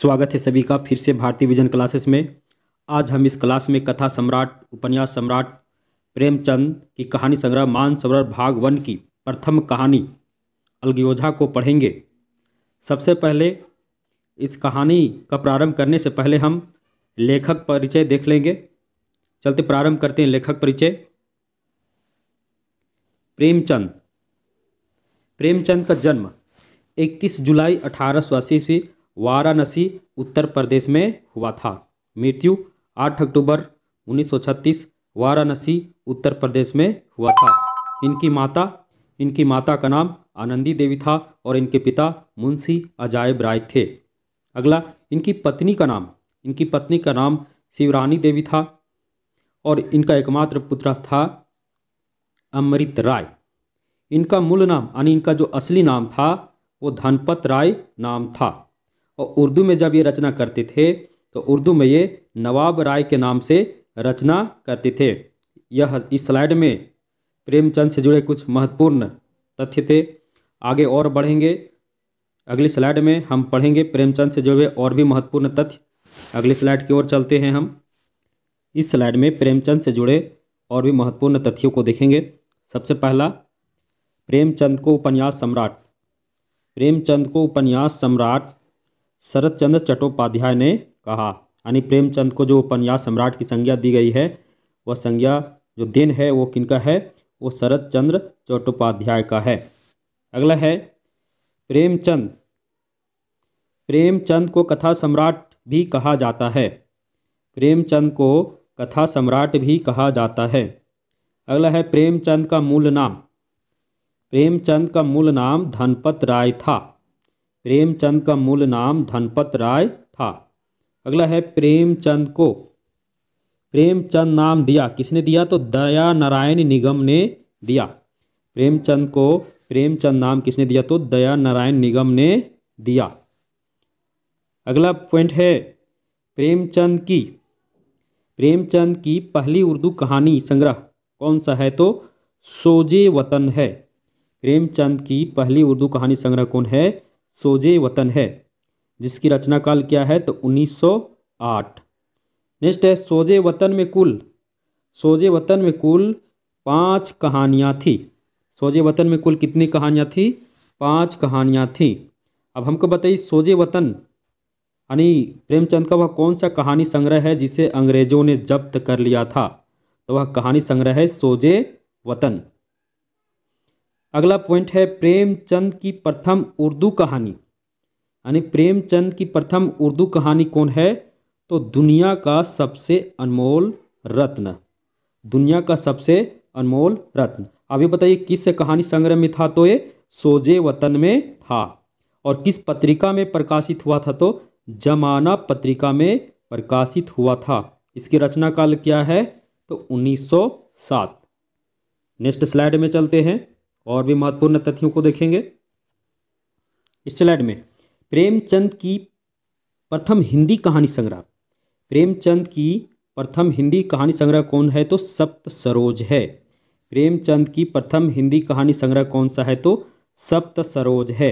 स्वागत है सभी का फिर से भारतीय विजन क्लासेस में आज हम इस क्लास में कथा सम्राट उपन्यास सम्राट प्रेमचंद की कहानी संग्रह मान सरोवर भाग वन की प्रथम कहानी अलगयोझा को पढ़ेंगे सबसे पहले इस कहानी का प्रारंभ करने से पहले हम लेखक परिचय देख लेंगे चलते प्रारंभ करते हैं लेखक परिचय प्रेमचंद प्रेमचंद का जन्म 31 जुलाई अठारह सौ अस्सी वाराणसी उत्तर प्रदेश में हुआ था मृत्यु 8 अक्टूबर 1936 वाराणसी उत्तर प्रदेश में हुआ था इनकी माता इनकी माता का नाम आनंदी देवी था और इनके पिता मुंशी अजायब राय थे अगला इनकी पत्नी का नाम इनकी पत्नी का नाम शिवरानी देवी था और इनका एकमात्र पुत्र था अमृत राय इनका मूल नाम यानी इनका जो असली नाम था वो धनपत राय नाम था और उर्दू में जब ये रचना करते थे तो उर्दू में ये नवाब राय के नाम से रचना करते थे यह इस स्लाइड में प्रेमचंद से जुड़े कुछ महत्वपूर्ण तथ्य थे आगे और बढ़ेंगे अगली स्लाइड में हम पढ़ेंगे प्रेमचंद से जुड़े और भी महत्वपूर्ण तथ्य अगली स्लाइड की ओर चलते हैं हम इस स्लाइड में प्रेमचंद से जुड़े और भी महत्वपूर्ण तथ्यों को देखेंगे सबसे पहला प्रेमचंद को उपन्यास सम्राट प्रेमचंद को उपन्यास सम्राट शरत चंद्र चट्टोपाध्याय ने कहा यानी प्रेमचंद को जो उपन्यास सम्राट की संज्ञा दी गई है वह संज्ञा जो दिन है वो किनका है वो शरत चंद्र चट्टोपाध्याय का है अगला है प्रेमचंद प्रेमचंद को कथा सम्राट भी कहा जाता है प्रेमचंद को कथा सम्राट भी कहा जाता है अगला है प्रेमचंद का मूल नाम प्रेमचंद का मूल नाम धनपत राय था प्रेमचंद का मूल नाम धनपत राय था अगला है प्रेमचंद को प्रेमचंद नाम दिया किसने दिया तो दया नारायण निगम ने दिया प्रेमचंद को प्रेमचंद नाम किसने दिया तो दया नारायण निगम ने दिया अगला पॉइंट है प्रेमचंद की प्रेमचंद की पहली उर्दू कहानी संग्रह कौन सा है तो सोजे वतन है प्रेमचंद की पहली उर्दू कहानी संग्रह कौन है सोजे वतन है जिसकी रचना काल क्या है तो 1908 नेक्स्ट है सोजे वतन में कुल सोजे वतन में कुल पांच कहानियाँ थी सोजे वतन में कुल कितनी कहानियाँ थी पांच कहानियाँ थी अब हमको बताइए सोजे वतन यानी प्रेमचंद का वह कौन सा कहानी संग्रह है जिसे अंग्रेजों ने जब्त कर लिया था तो वह कहानी संग्रह है सोजे वतन अगला पॉइंट है प्रेमचंद की प्रथम उर्दू कहानी यानी प्रेमचंद की प्रथम उर्दू कहानी कौन है तो दुनिया का सबसे अनमोल रत्न दुनिया का सबसे अनमोल रत्न अभी बताइए किस कहानी संग्रह में था तो ये सोजे वतन में था और किस पत्रिका में प्रकाशित हुआ था तो जमाना पत्रिका में प्रकाशित हुआ था इसकी रचना काल क्या है तो 1907 नेक्स्ट स्लाइड में चलते हैं और भी महत्वपूर्ण तथ्यों को देखेंगे इस स्लाइड में प्रेमचंद की प्रथम हिंदी कहानी संग्रह प्रेमचंद की प्रथम हिंदी कहानी संग्रह कौन है तो सप्त सरोज है प्रेमचंद की प्रथम हिंदी कहानी संग्रह कौन सा है तो सप्त सरोज है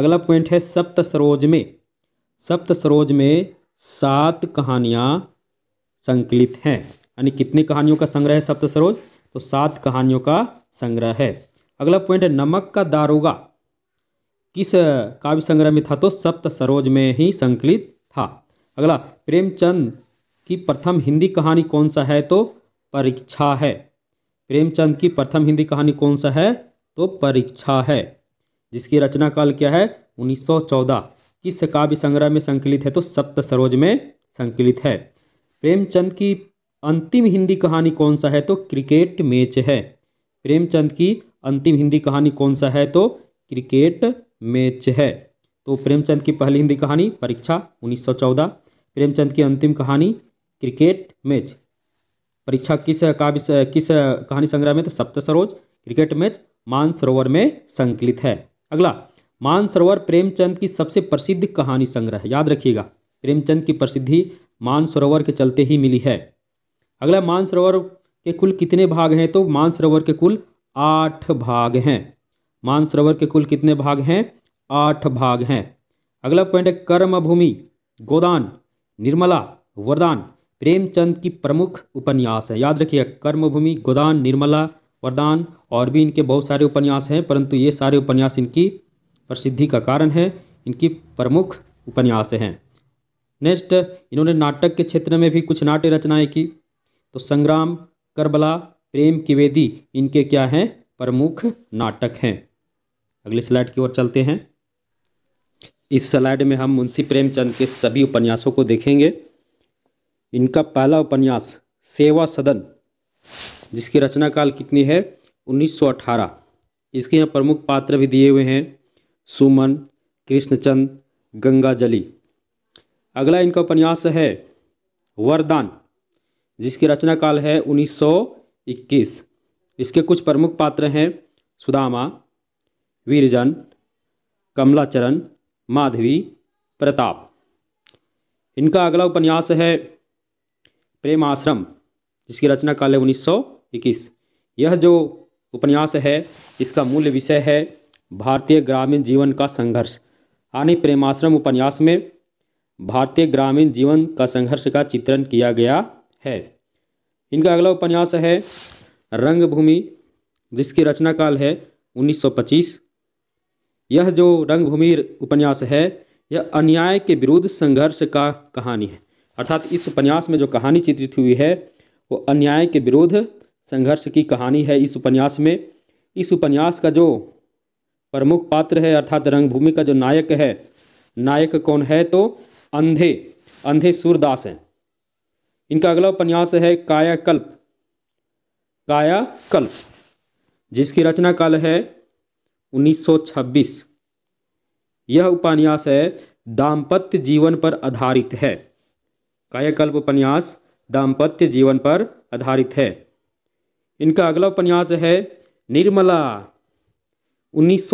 अगला पॉइंट है सप्त सरोज में सप्त सरोज में सात कहानियाँ संकलित हैं यानी कितनी कहानियों का संग्रह है सप्त सरोज तो सात कहानियों का संग्रह है अगला पॉइंट है नमक का दारोगा किस काव्य संग्रह में था तो सप्त सरोज में ही संकलित था अगला प्रेमचंद की प्रथम हिंदी कहानी कौन सा है तो परीक्षा है प्रेमचंद की प्रथम हिंदी कहानी कौन सा है तो परीक्षा है जिसकी रचना काल क्या है 1914 किस काव्य संग्रह में संकलित है तो सप्त सरोज में संकलित है प्रेमचंद की अंतिम हिंदी कहानी कौन सा है तो क्रिकेट मैच है प्रेमचंद की अंतिम हिंदी कहानी कौन सा है तो क्रिकेट मैच है तो प्रेमचंद की पहली हिंदी कहानी परीक्षा 1914 प्रेमचंद की अंतिम कहानी क्रिकेट मैच परीक्षा किस काव्य किस कहानी संग्रह में तो सप्त सरोज क्रिकेट मैच मानसरोवर में संकलित है अगला मानसरोवर प्रेमचंद की सबसे प्रसिद्ध कहानी संग्रह याद रखिएगा प्रेमचंद की प्रसिद्धि मानसरोवर के चलते ही मिली है अगला मानसरोवर के कुल कितने भाग हैं तो मानसरोवर के कुल आठ भाग हैं मानसरोवर के कुल कितने भाग हैं आठ भाग हैं अगला पॉइंट है कर्म भूमि गोदान निर्मला वरदान प्रेमचंद की प्रमुख उपन्यास है याद रखिए कर्मभूमि गोदान निर्मला वरदान और भी इनके बहुत सारे उपन्यास हैं परंतु ये सारे उपन्यास इनकी प्रसिद्धि का कारण है इनकी प्रमुख उपन्यास हैं नेक्स्ट इन्होंने नाटक के क्षेत्र में भी कुछ नाट्य रचनाएं की तो संग्राम करबला प्रेम किवेदी इनके क्या हैं प्रमुख नाटक हैं अगले स्लाइड की ओर चलते हैं इस स्लाइड में हम मुंशी प्रेमचंद के सभी उपन्यासों को देखेंगे इनका पहला उपन्यास सेवा सदन जिसकी रचना काल कितनी है 1918 इसके यहाँ प्रमुख पात्र भी दिए हुए हैं सुमन कृष्णचंद गंगाजली अगला इनका उपन्यास है वरदान जिसकी रचना काल है इक्कीस इसके कुछ प्रमुख पात्र हैं सुदामा वीरजन कमलाचरण माधवी प्रताप इनका अगला उपन्यास है प्रेम आश्रम जिसकी रचना काल है उन्नीस यह जो उपन्यास है इसका मूल विषय है भारतीय ग्रामीण जीवन का संघर्ष यानी प्रेमाश्रम उपन्यास में भारतीय ग्रामीण जीवन का संघर्ष का चित्रण किया गया है इनका अगला उपन्यास है रंगभूमि जिसकी रचना काल है 1925 यह जो रंगभूमि उपन्यास है यह अन्याय के विरुद्ध संघर्ष का कहानी है अर्थात इस उपन्यास में जो कहानी चित्रित हुई है वो अन्याय के विरुद्ध संघर्ष की कहानी है इस उपन्यास में इस उपन्यास का जो प्रमुख पात्र है अर्थात रंगभूमि का जो नायक है नायक कौन है तो अंधे अंधे सूरदास हैं इनका अगला उपन्यास है कायाकल्प कायाकल्प जिसकी रचना काल है 1926 यह उपन्यास है दाम्पत्य जीवन पर आधारित है कायाकल्प उपन्यास दाम्पत्य जीवन पर आधारित है इनका अगला उपन्यास है निर्मला उन्नीस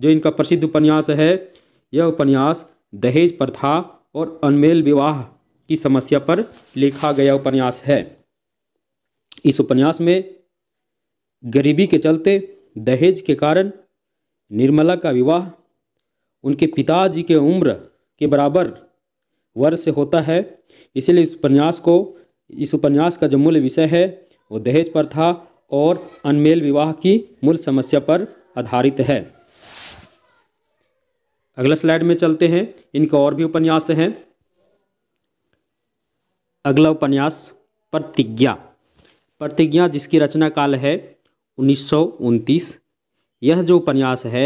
जो इनका प्रसिद्ध उपन्यास है यह उपन्यास दहेज प्रथा और अनमेल विवाह की समस्या पर लिखा गया उपन्यास है इस उपन्यास में गरीबी के चलते दहेज के कारण निर्मला का विवाह उनके पिताजी के उम्र के बराबर वर्ष से होता है इसलिए इस उपन्यास को इस उपन्यास का जो मूल विषय है वो दहेज पर था और अनमेल विवाह की मूल समस्या पर आधारित है अगला स्लाइड में चलते हैं इनके और भी उपन्यास हैं अगला उपन्यास प्रतिज्ञा प्रतिज्ञा जिसकी रचना काल है उन्नीस यह जो उपन्यास है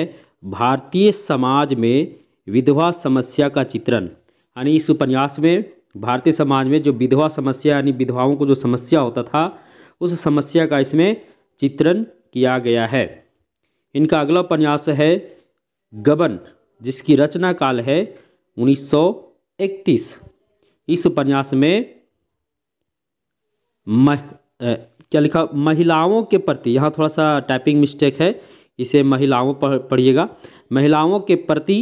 भारतीय समाज में विधवा समस्या का चित्रण यानी इस उपन्यास में भारतीय समाज में जो विधवा समस्या यानी विधवाओं को जो समस्या होता था उस समस्या का इसमें चित्रण किया गया है इनका अगला उपन्यास है गबन जिसकी रचना काल है 1931 इस उपन्यास में मह क्या लिखा महिलाओं के प्रति यहाँ थोड़ा सा टाइपिंग मिस्टेक है इसे महिलाओं पर पढ़िएगा महिलाओं के प्रति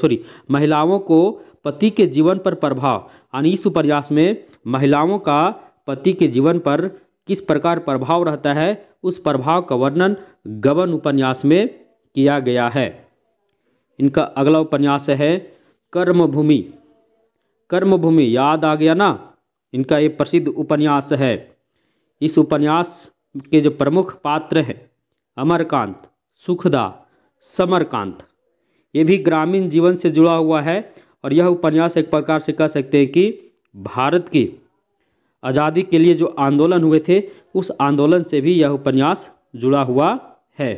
सॉरी महिलाओं को पति के जीवन पर प्रभाव यानी इस उपन्यास में महिलाओं का पति के जीवन पर किस प्रकार प्रभाव रहता है उस प्रभाव का वर्णन गबन उपन्यास में किया गया है इनका अगला उपन्यास है कर्मभूमि कर्मभूमि याद आ गया ना इनका एक प्रसिद्ध उपन्यास है इस उपन्यास के जो प्रमुख पात्र हैं अमरकांत सुखदा समरकांत ये भी ग्रामीण जीवन से जुड़ा हुआ है और यह उपन्यास एक प्रकार से कह सकते हैं कि भारत की आज़ादी के लिए जो आंदोलन हुए थे उस आंदोलन से भी यह उपन्यास जुड़ा हुआ है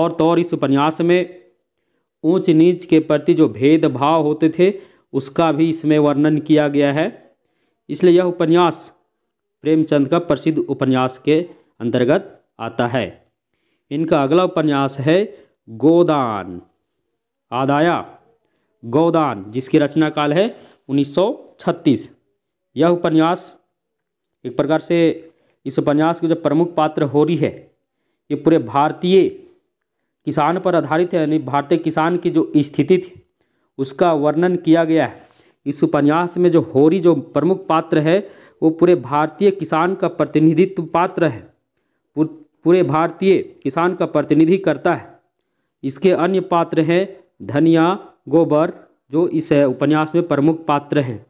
और तो और इस उपन्यास में ऊंच नीच के प्रति जो भेदभाव होते थे उसका भी इसमें वर्णन किया गया है इसलिए यह उपन्यास प्रेमचंद का प्रसिद्ध उपन्यास के अंतर्गत आता है इनका अगला उपन्यास है गोदान आदाया गोदान जिसकी रचना काल है 1936 यह उपन्यास एक प्रकार से इस उपन्यास के जो प्रमुख पात्र हो रही है ये पूरे भारतीय किसान पर आधारित है यानी भारतीय किसान की जो स्थिति थी उसका वर्णन किया गया है इस उपन्यास में जो होरी जो प्रमुख पात्र है वो पूरे भारतीय किसान का प्रतिनिधित्व पात्र है पूरे भारतीय किसान का प्रतिनिधि करता है इसके अन्य पात्र हैं धनिया गोबर जो इस उपन्यास में प्रमुख पात्र हैं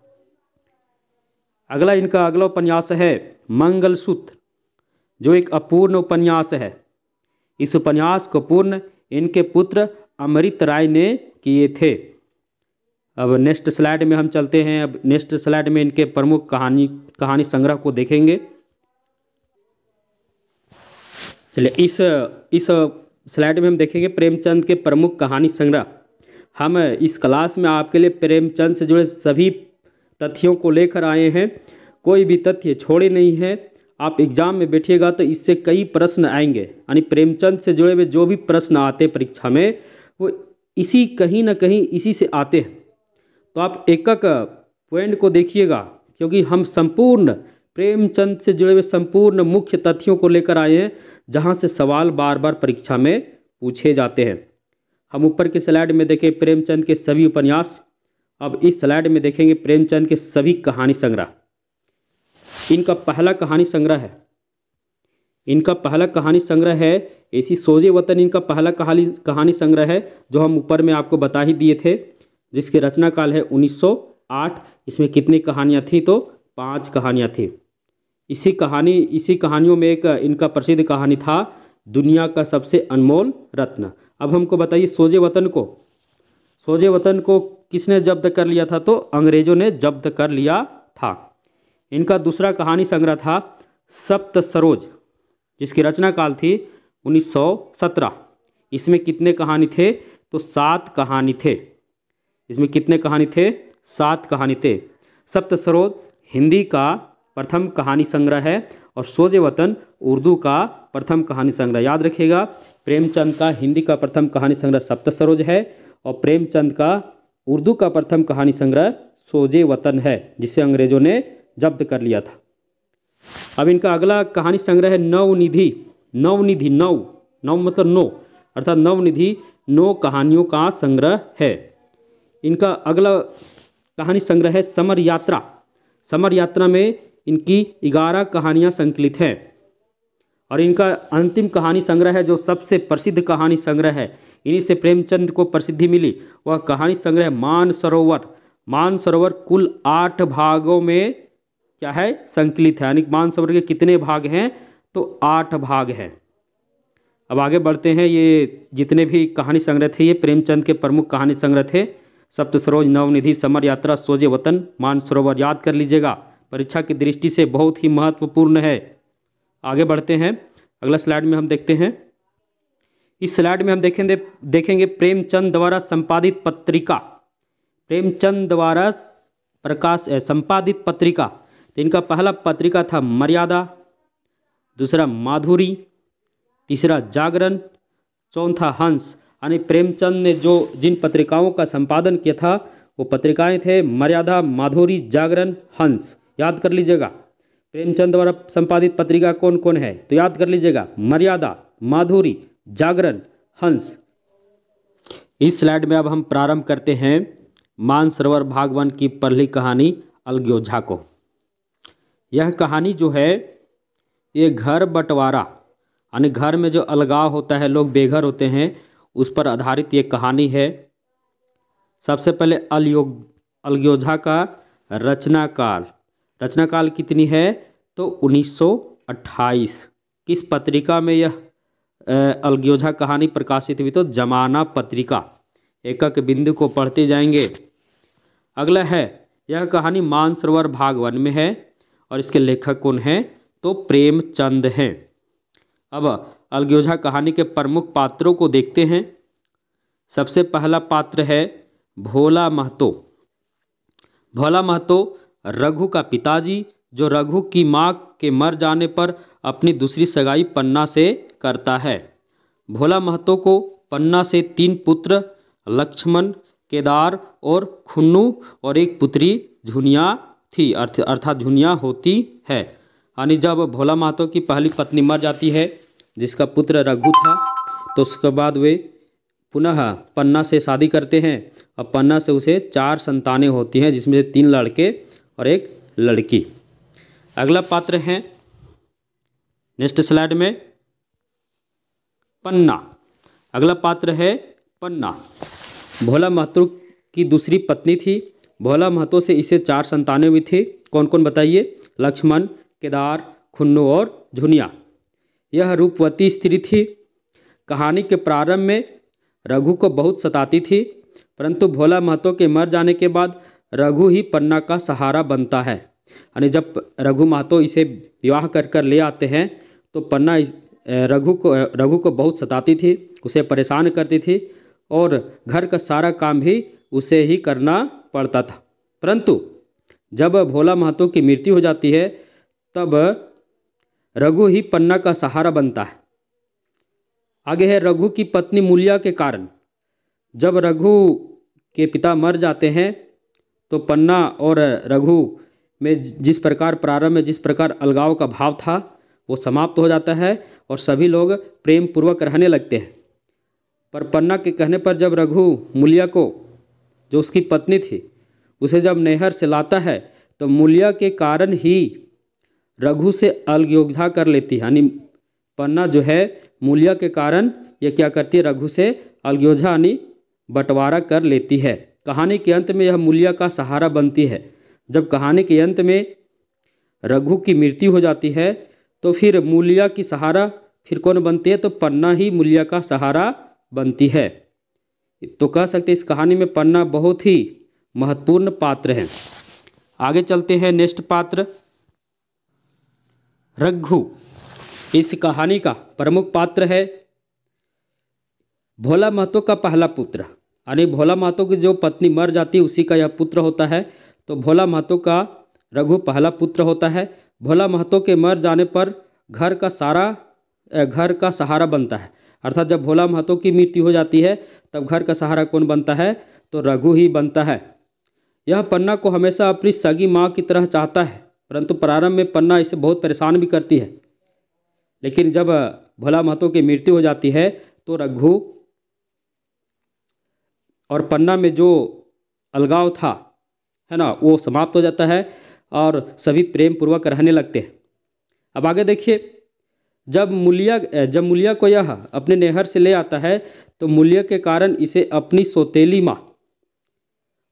अगला इनका अगला उपन्यास है मंगलसूत्र जो एक अपूर्ण उपन्यास है इस उपन्यास को पूर्ण इनके पुत्र अमृत राय ने किए थे अब नेक्स्ट स्लाइड में हम चलते हैं अब नेक्स्ट स्लाइड में इनके प्रमुख कहानी कहानी संग्रह को देखेंगे चलिए इस इस स्लाइड में हम देखेंगे प्रेमचंद के प्रमुख कहानी संग्रह हम इस क्लास में आपके लिए प्रेमचंद से जुड़े सभी तथ्यों को लेकर आए हैं कोई भी तथ्य छोड़े नहीं है आप एग्जाम में बैठिएगा तो इससे कई प्रश्न आएंगे यानी प्रेमचंद से जुड़े हुए जो भी प्रश्न आते परीक्षा में वो इसी कहीं ना कहीं इसी से आते हैं तो आप एकक पॉइंट को देखिएगा क्योंकि हम संपूर्ण प्रेमचंद से जुड़े हुए संपूर्ण मुख्य तथ्यों को लेकर आए हैं जहाँ से सवाल बार बार परीक्षा में पूछे जाते हैं हम ऊपर के स्लाइड में देखें प्रेमचंद के सभी उपन्यास अब इस स्लाइड में देखेंगे प्रेमचंद के सभी कहानी संग्रह इनका पहला कहानी संग्रह है इनका पहला कहानी संग्रह है ऐसी सोजे वतन इनका पहला कहानी कहानी संग्रह है जो हम ऊपर में आपको बता ही दिए थे जिसके रचना काल है 1908 इसमें कितनी कहानियाँ थीं तो पांच कहानियाँ थीं इसी कहानी इसी कहानियों में एक इनका प्रसिद्ध कहानी था दुनिया का सबसे अनमोल रत्न अब हमको बताइए सोजे वतन को सोजे वतन को किसने जब्त कर लिया था तो अंग्रेज़ों ने जब्त कर लिया था इनका दूसरा कहानी संग्रह था सप्त सरोज जिसकी रचना काल थी 1917 इसमें कितने कहानी थे तो सात कहानी थे इसमें कितने कहानी थे सात कहानी थे सप्त सरोद हिंदी का प्रथम कहानी संग्रह है और सोजे वतन उर्दू का प्रथम कहानी संग्रह याद रखिएगा प्रेमचंद का हिंदी का प्रथम कहानी संग्रह सप्त सरोज है और प्रेमचंद का उर्दू का प्रथम कहानी संग्रह सोजे वतन है जिसे अंग्रेजों ने जब्त कर लिया था अब इनका अगला कहानी संग्रह है नवनिधि नवनिधि नव नव मतलब नौ अर्थात नवनिधि नौ कहानियों का संग्रह है इनका अगला कहानी संग्रह है समर यात्रा समर यात्रा में इनकी ग्यारह कहानियाँ संकलित हैं और इनका अंतिम कहानी संग्रह है जो सबसे प्रसिद्ध कहानी संग्रह है इन्हीं से प्रेमचंद को प्रसिद्धि मिली वह कहानी संग्रह मान सरोवर मान सरोवर कुल आठ भागों में क्या है संकलित है यानी मान सरोवर के कितने भाग हैं तो आठ भाग हैं अब आगे बढ़ते हैं ये जितने भी कहानी संग्रह थे ये प्रेमचंद के प्रमुख कहानी संग्रह थे सप्त सरोज नवनिधि समर यात्रा सोजे वतन मानसरोवर याद कर लीजिएगा परीक्षा की दृष्टि से बहुत ही महत्वपूर्ण है आगे बढ़ते हैं अगला स्लाइड में हम देखते हैं इस स्लाइड में हम देखेंगे देखेंगे प्रेमचंद द्वारा संपादित पत्रिका प्रेमचंद द्वारा प्रकाश संपादित पत्रिका तो इनका पहला पत्रिका था मर्यादा दूसरा माधुरी तीसरा जागरण चौथा हंस यानी प्रेमचंद ने जो जिन पत्रिकाओं का संपादन किया था वो पत्रिकाएं थे मर्यादा माधुरी जागरण हंस याद कर लीजिएगा प्रेमचंद द्वारा संपादित पत्रिका कौन कौन है तो याद कर लीजिएगा मर्यादा माधुरी जागरण हंस इस स्लाइड में अब हम प्रारंभ करते हैं मानसरोवर भागवान की पहली कहानी अलग्योझा को यह कहानी जो है ये घर बंटवारा यानी घर में जो अलगाव होता है लोग बेघर होते हैं उस पर आधारित ये कहानी है सबसे पहले अलयोग अलग्योझा का रचनाकाल रचनाकाल कितनी है तो 1928 किस पत्रिका में यह अलग्योझा कहानी प्रकाशित हुई तो जमाना पत्रिका एकक बिंदु को पढ़ते जाएंगे अगला है यह कहानी मानसरोवर भाग वन में है और इसके लेखक कौन हैं तो प्रेमचंद हैं अब अलग्योझा कहानी के प्रमुख पात्रों को देखते हैं सबसे पहला पात्र है भोला महतो भोला महतो रघु का पिताजी जो रघु की माँ के मर जाने पर अपनी दूसरी सगाई पन्ना से करता है भोला महतो को पन्ना से तीन पुत्र लक्ष्मण केदार और खुन्नू और एक पुत्री झुनिया थी अर्थ अर्थात झुनिया होती है यानी जब भोला महतो की पहली पत्नी मर जाती है जिसका पुत्र रघु था तो उसके बाद वे पुनः पन्ना से शादी करते हैं और पन्ना से उसे चार संतानें होती हैं जिसमें से तीन लड़के और एक लड़की अगला पात्र है नेक्स्ट स्लाइड में पन्ना अगला पात्र है पन्ना भोला महतो की दूसरी पत्नी थी भोला महतो से इसे चार संतानें भी थी कौन कौन बताइए लक्ष्मण केदार खुन्नू और झुनिया यह रूपवती स्त्री थी कहानी के प्रारंभ में रघु को बहुत सताती थी परंतु भोला महतो के मर जाने के बाद रघु ही पन्ना का सहारा बनता है यानी जब रघु महतो इसे विवाह कर कर ले आते हैं तो पन्ना रघु को रघु को बहुत सताती थी उसे परेशान करती थी और घर का सारा काम भी उसे ही करना पड़ता था परंतु जब भोला महतो की मृत्यु हो जाती है तब रघु ही पन्ना का सहारा बनता है आगे है रघु की पत्नी मूल्या के कारण जब रघु के पिता मर जाते हैं तो पन्ना और रघु में जिस प्रकार प्रारंभ में जिस प्रकार अलगाव का भाव था वो समाप्त हो जाता है और सभी लोग प्रेम पूर्वक रहने लगते हैं पर पन्ना के कहने पर जब रघु मूल्या को जो उसकी पत्नी थी उसे जब नहर से लाता है तो मूल्या के कारण ही रघु से अलयोधा कर लेती है यानी पन्ना जो है मूल्य के कारण यह क्या करती है रघु से अलयोधा यानी बंटवारा कर लेती है कहानी के अंत में यह मूल्य का सहारा बनती है जब कहानी के अंत में रघु की मृत्यु हो जाती है तो फिर मूल्य की सहारा फिर कौन बनती है तो पन्ना ही मूल्य का सहारा बनती है तो कह सकते इस कहानी में पन्ना बहुत ही महत्वपूर्ण पात्र है आगे चलते हैं नेक्स्ट पात्र रघु इस कहानी का प्रमुख पात्र है भोला महतो का पहला पुत्र यानी भोला महतो की जो पत्नी मर जाती है उसी का यह पुत्र होता है तो भोला महतो का रघु पहला पुत्र होता है भोला महतो के मर जाने पर घर का सारा घर का सहारा बनता है अर्थात जब भोला महतो की मृत्यु हो जाती है तब घर का सहारा कौन बनता है तो रघु ही बनता है यह पन्ना को हमेशा अपनी सगी माँ की तरह चाहता है परंतु प्रारंभ में पन्ना इसे बहुत परेशान भी करती है लेकिन जब भोला महतो की मृत्यु हो जाती है तो रघु और पन्ना में जो अलगाव था है ना वो समाप्त हो जाता है और सभी प्रेम पूर्वक रहने लगते हैं अब आगे देखिए जब मुलिया जब मूलिया को यह अपने नहर से ले आता है तो मुलिया के कारण इसे अपनी सोतेली माँ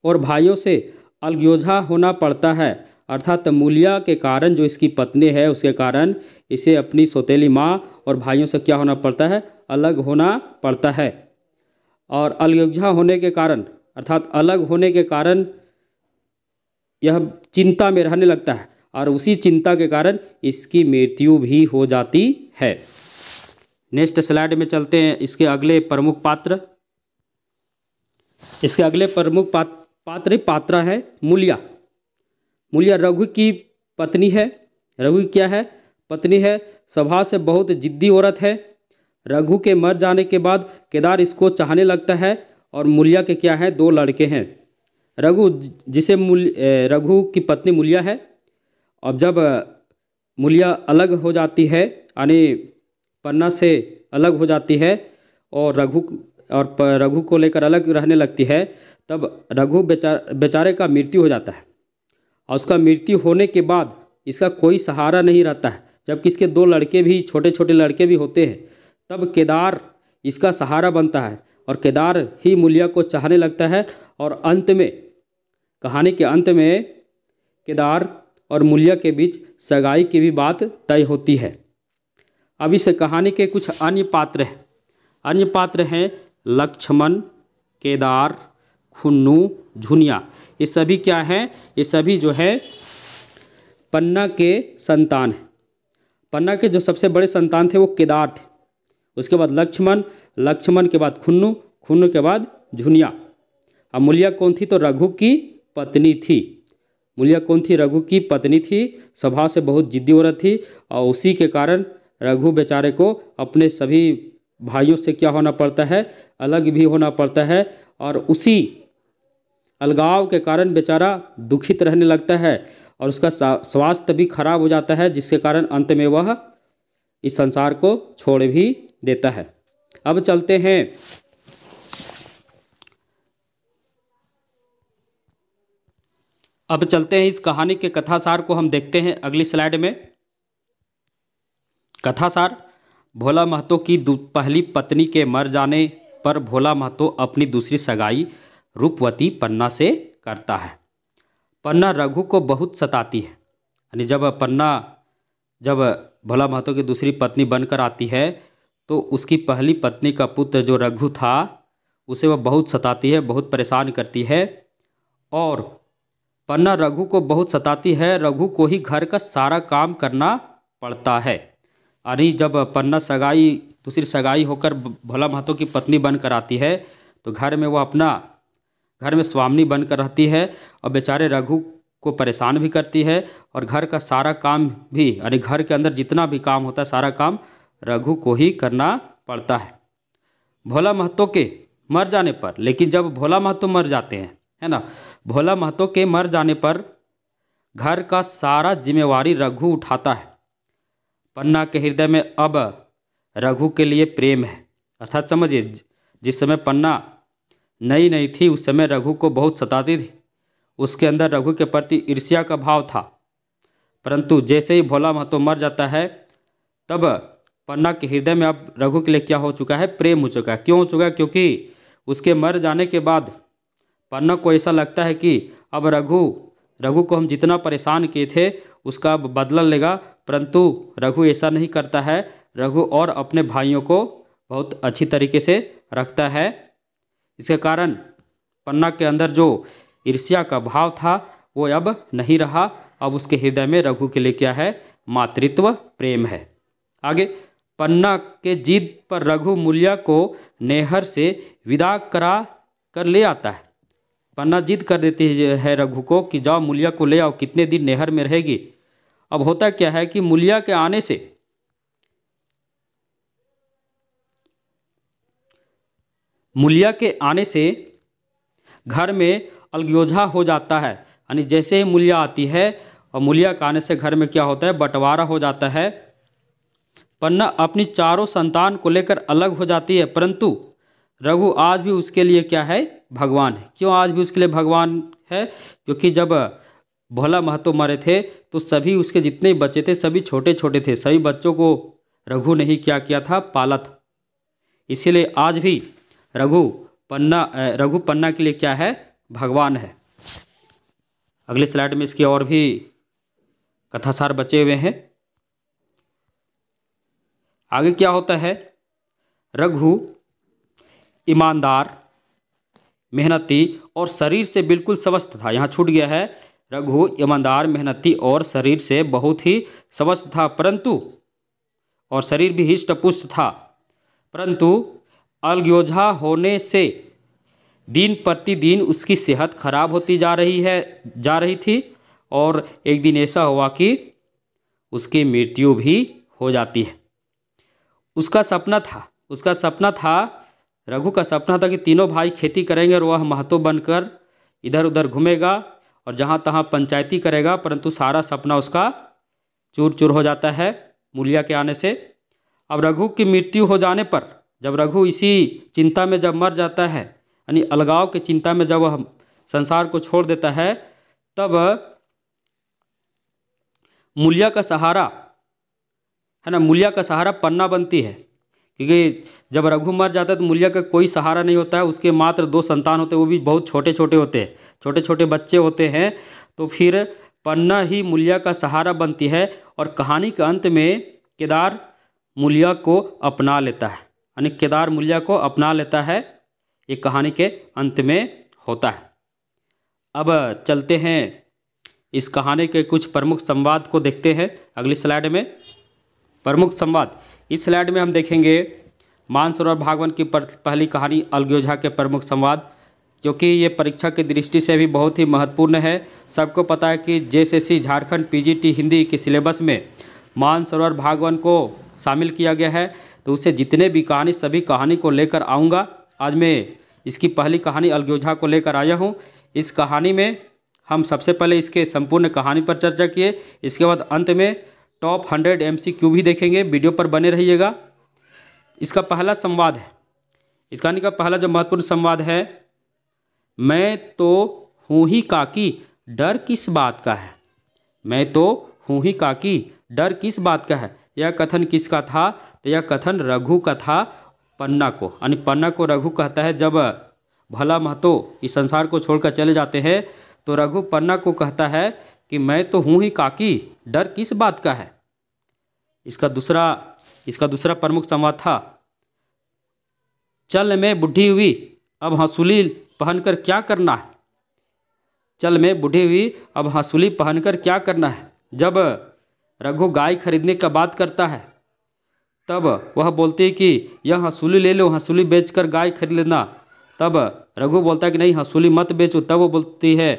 और भाइयों से अलग्योझा होना पड़ता है अर्थात मूलिया के कारण जो इसकी पत्नी है उसके कारण इसे अपनी सौतेली माँ और भाइयों से क्या होना पड़ता है अलग होना पड़ता है और अलगुझा होने के कारण अर्थात अलग होने के कारण यह चिंता में रहने लगता है और उसी चिंता के कारण इसकी मृत्यु भी हो जाती है नेक्स्ट स्लाइड में चलते हैं इसके अगले प्रमुख पात्र इसके अगले प्रमुख पात्र पात्र पात्र है मूलिया मूलिया रघु की पत्नी है रघु क्या है पत्नी है स्वभाव से बहुत जिद्दी औरत है रघु के मर जाने के बाद केदार इसको चाहने लगता है और मूल्य के क्या है दो लड़के हैं रघु जिसे मूल रघु की पत्नी मूल्य है और जब मूलिया अलग हो जाती है यानी पन्ना से अलग हो जाती है और रघु और रघु को लेकर अलग रहने लगती है तब रघु बेचा बेचारे का मृत्यु हो जाता है और उसका मृत्यु होने के बाद इसका कोई सहारा नहीं रहता है जबकि इसके दो लड़के भी छोटे छोटे लड़के भी होते हैं तब केदार इसका सहारा बनता है और केदार ही मूल्या को चाहने लगता है और अंत में कहानी के अंत में केदार और मूल्या के बीच सगाई की भी बात तय होती है अब इस कहानी के कुछ अन्य पात्र हैं अन्य पात्र हैं लक्ष्मण केदार खुन्नू झुनिया ये सभी क्या हैं ये सभी जो है पन्ना के संतान हैं पन्ना के जो सबसे बड़े संतान थे वो केदार थे उसके बाद लक्ष्मण लक्ष्मण के बाद खुन्नु खुन्नु के बाद झुनिया अब मुलिया कौन थी तो रघु की पत्नी थी मुलिया कौन थी रघु की पत्नी थी स्वभाव से बहुत जिद्दी औरत थी और उसी के कारण रघु बेचारे को अपने सभी भाइयों से क्या होना पड़ता है अलग भी होना पड़ता है और उसी अलगाव के कारण बेचारा दुखित रहने लगता है और उसका स्वास्थ्य भी खराब हो जाता है जिसके कारण अंत में वह इस संसार को छोड़ भी देता है अब चलते हैं अब चलते हैं इस कहानी के कथासार को हम देखते हैं अगली स्लाइड में कथासार भोला महतो की पहली पत्नी के मर जाने पर भोला महतो अपनी दूसरी सगाई रूपवती पन्ना से करता है पन्ना रघु को बहुत सताती है यानी जब पन्ना जब भोला महतो की दूसरी पत्नी बनकर आती है तो उसकी पहली पत्नी का पुत्र जो रघु था उसे वह बहुत सताती है बहुत परेशान करती है और पन्ना रघु को बहुत सताती है रघु को ही घर का सारा काम करना पड़ता है यानी जब पन्ना सगाई दूसरी सगाई होकर भोला महतो की पत्नी बनकर आती है तो घर में वह अपना घर में स्वामिनी बनकर रहती है और बेचारे रघु को परेशान भी करती है और घर का सारा काम भी यानी घर के अंदर जितना भी काम होता है सारा काम रघु को ही करना पड़ता है भोला महतो के मर जाने पर लेकिन जब भोला महतो मर जाते हैं है ना भोला महतो के मर जाने पर घर का सारा जिम्मेवारी रघु उठाता है पन्ना के हृदय में अब रघु के लिए प्रेम है अर्थात समझिए जिस समय पन्ना नई नई थी उस समय रघु को बहुत सताती थी उसके अंदर रघु के प्रति ईर्ष्या का भाव था परंतु जैसे ही भोला महतो मर जाता है तब पन्ना के हृदय में अब रघु के लिए क्या हो चुका है प्रेम हो चुका है क्यों हो चुका है क्योंकि उसके मर जाने के बाद पन्ना को ऐसा लगता है कि अब रघु रघु को हम जितना परेशान किए थे उसका अब बदला लेगा परंतु रघु ऐसा नहीं करता है रघु और अपने भाइयों को बहुत अच्छी तरीके से रखता है इसके कारण पन्ना के अंदर जो ईर्ष्या का भाव था वो अब नहीं रहा अब उसके हृदय में रघु के लिए क्या है मातृत्व प्रेम है आगे पन्ना के जीत पर रघु मूल्या को नेहर से विदा करा कर ले आता है पन्ना जिद कर देती है रघु को कि जाओ मूल्या को ले आओ कितने दिन नहर में रहेगी अब होता क्या है कि मूल्या के आने से मूलिया के आने से घर में अलग्योझा हो जाता है यानी जैसे ही मूल्या आती है और मूलिया के आने से घर में क्या होता है बंटवारा हो जाता है पन्ना अपनी चारों संतान को लेकर अलग हो जाती है परंतु रघु आज भी उसके लिए क्या है भगवान है क्यों आज भी उसके लिए भगवान है क्योंकि जब भोला महतो मरे थे तो सभी उसके जितने बच्चे थे सभी छोटे छोटे थे सभी बच्चों को रघु ने ही क्या किया था पाला था इसीलिए आज भी रघु पन्ना रघु पन्ना के लिए क्या है भगवान है अगले स्लाइड में इसकी और भी कथासार बचे हुए हैं आगे क्या होता है रघु ईमानदार मेहनती और शरीर से बिल्कुल स्वस्थ था यहाँ छूट गया है रघु ईमानदार मेहनती और शरीर से बहुत ही स्वस्थ था परंतु और शरीर भी हिष्ट पुष्ट था परंतु अलग्योझा होने से दिन प्रतिदिन उसकी सेहत खराब होती जा रही है जा रही थी और एक दिन ऐसा हुआ कि उसकी मृत्यु भी हो जाती है उसका सपना था उसका सपना था रघु का सपना था कि तीनों भाई खेती करेंगे और वह महत्व बनकर इधर उधर घूमेगा और जहाँ तहाँ पंचायती करेगा परंतु सारा सपना उसका चूर चूर हो जाता है मूलिया के आने से अब रघु की मृत्यु हो जाने पर जब रघु इसी चिंता में जब मर जाता है यानी अलगाव के चिंता में जब वह संसार को छोड़ देता है तब मूल्या का सहारा है ना मूल्या का सहारा पन्ना बनती है क्योंकि जब रघु मर जाता है तो मूल्या का कोई सहारा नहीं होता है उसके मात्र दो संतान होते हैं वो भी बहुत छोटे छोटे होते हैं छोटे छोटे बच्चे होते हैं तो फिर पन्ना ही मूल्या का सहारा बनती है और कहानी के अंत में केदार मूल्या को अपना लेता है यानी केदार मूल्या को अपना लेता है ये कहानी के अंत में होता है अब चलते हैं इस कहानी के कुछ प्रमुख संवाद को देखते हैं अगली स्लाइड में प्रमुख संवाद इस स्लाइड में हम देखेंगे मानसरोवर भागवन की पहली कहानी अलग्योझा के प्रमुख संवाद क्योंकि ये परीक्षा की दृष्टि से भी बहुत ही महत्वपूर्ण है सबको पता है कि जेएसएससी झारखंड पीजीटी हिंदी के सिलेबस में मानसरोवर भागवन को शामिल किया गया है तो उसे जितने भी कहानी सभी कहानी को लेकर आऊँगा आज मैं इसकी पहली कहानी अलग्योझा को लेकर आया हूँ इस कहानी में हम सबसे पहले इसके संपूर्ण कहानी पर चर्चा किए इसके बाद अंत में टॉप हंड्रेड एम भी देखेंगे वीडियो पर बने रहिएगा इसका पहला संवाद है इस कहानी का पहला जो महत्वपूर्ण संवाद है मैं तो हूँ ही काकी डर किस बात का है मैं तो हूँ ही काकी डर किस बात का है यह कथन किसका था तो यह कथन रघु कथा पन्ना को यानी पन्ना को रघु कहता है जब भला महतो इस संसार को छोड़कर चले जाते हैं तो रघु पन्ना को कहता है कि मैं तो हूँ ही काकी डर किस बात का है इसका दूसरा इसका दूसरा प्रमुख संवाद था चल में बुढ़ी हुई अब हंसुली पहनकर क्या करना है चल में बुढ़ी हुई अब हंसुली पहनकर क्या करना है जब रघु गाय खरीदने का बात करता है तब वह बोलती है कि यह हंसूली ले लो हंसूली बेचकर गाय खरीद लेना तब रघु बोलता है कि नहीं हंसूली मत बेचो तब वो बोलती है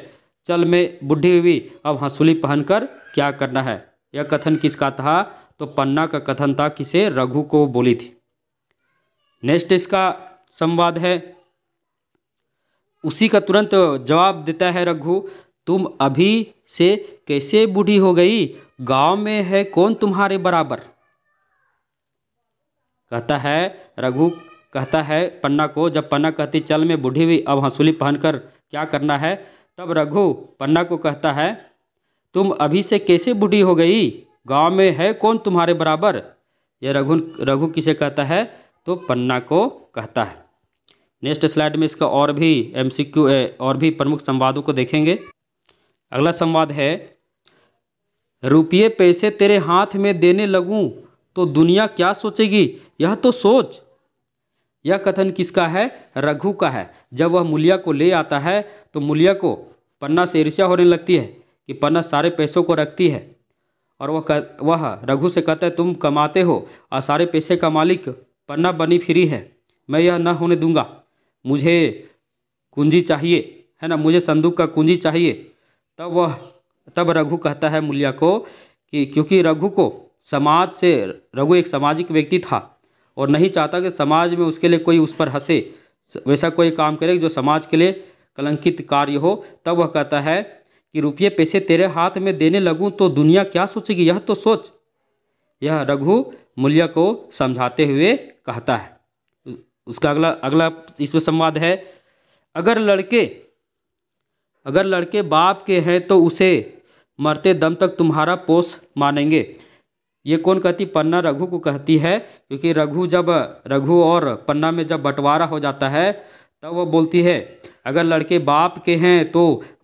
चल मैं बुढ़ी हुई अब पहन पहनकर क्या करना है यह कथन किसका था तो पन्ना का कथन था किसे रघु को बोली थी नेक्स्ट इसका संवाद है उसी का तुरंत जवाब देता है रघु तुम अभी से कैसे बूढ़ी हो गई गांव में है कौन तुम्हारे बराबर कहता है रघु कहता है पन्ना को जब पन्ना कहती चल मैं बूढ़ी हुई अब हंसुली पहनकर क्या करना है तब रघु पन्ना को कहता है तुम अभी से कैसे बूढ़ी हो गई गांव में है कौन तुम्हारे बराबर यह रघु रघु किसे कहता है तो पन्ना को कहता है नेक्स्ट स्लाइड में इसका और भी एम और भी प्रमुख संवादों को देखेंगे अगला संवाद है रुपये पैसे तेरे हाथ में देने लगूँ तो दुनिया क्या सोचेगी यह तो सोच यह कथन किसका है रघु का है जब वह मूलिया को ले आता है तो मुलिया को पन्ना से ईर्ष्या होने लगती है कि पन्ना सारे पैसों को रखती है और वह वह रघु से कहता है तुम कमाते हो और सारे पैसे का मालिक पन्ना बनी फिरी है मैं यह न होने दूंगा मुझे कुंजी चाहिए है ना मुझे संदूक का कुंजी चाहिए तब वह तब रघु कहता है मुलिया को कि क्योंकि रघु को समाज से रघु एक सामाजिक व्यक्ति था और नहीं चाहता कि समाज में उसके लिए कोई उस पर हंसे वैसा कोई काम करे जो समाज के लिए कलंकित कार्य हो तब वह कहता है कि रुपये पैसे तेरे हाथ में देने लगूँ तो दुनिया क्या सोचेगी यह तो सोच यह रघु मूल्य को समझाते हुए कहता है उसका अगला अगला इसमें संवाद है अगर लड़के अगर लड़के बाप के हैं तो उसे मरते दम तक तुम्हारा पोष मानेंगे ये कौन कहती पन्ना रघु को कहती है क्योंकि रघु जब रघु और पन्ना में जब बंटवारा हो जाता है तब वह बोलती है अगर लड़के बाप के हैं तो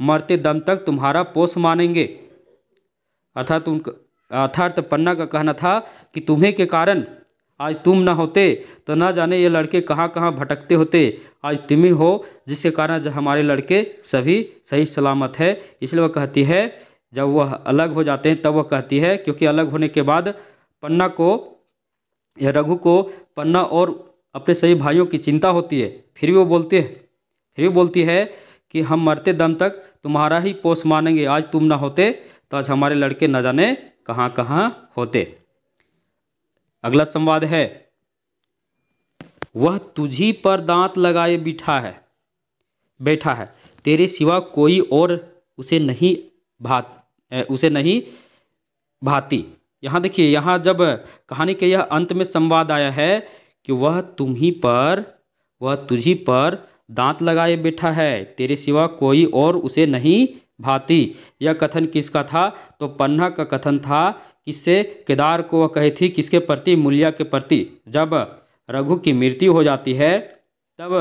मरते दम तक तुम्हारा पोष मानेंगे अर्थात उन अर्थात पन्ना का कहना था कि तुम्हें के कारण आज तुम ना होते तो ना जाने ये लड़के कहाँ कहाँ भटकते होते आज तुम ही हो जिसके कारण हमारे लड़के सभी सही सलामत है इसलिए वह कहती है जब वह अलग हो जाते हैं तब वह कहती है क्योंकि अलग होने के बाद पन्ना को या रघु को पन्ना और अपने सभी भाइयों की चिंता होती है फिर भी वो बोलते हैं फिर भी बोलती है कि हम मरते दम तक तुम्हारा ही पोष मानेंगे आज तुम ना होते तो आज हमारे लड़के न जाने कहाँ कहाँ होते अगला संवाद है वह तुझी पर दांत लगाए बिठा है बैठा है तेरे सिवा कोई और उसे नहीं भात उसे नहीं भाती यहाँ देखिए यहाँ जब कहानी के यह अंत में संवाद आया है कि वह तुम्ही पर वह तुझी पर दांत लगाए बैठा है तेरे सिवा कोई और उसे नहीं भाती यह कथन किसका था तो पन्ना का कथन था किससे केदार को वह कही थी किसके प्रति मूल्या के प्रति जब रघु की मृत्यु हो जाती है तब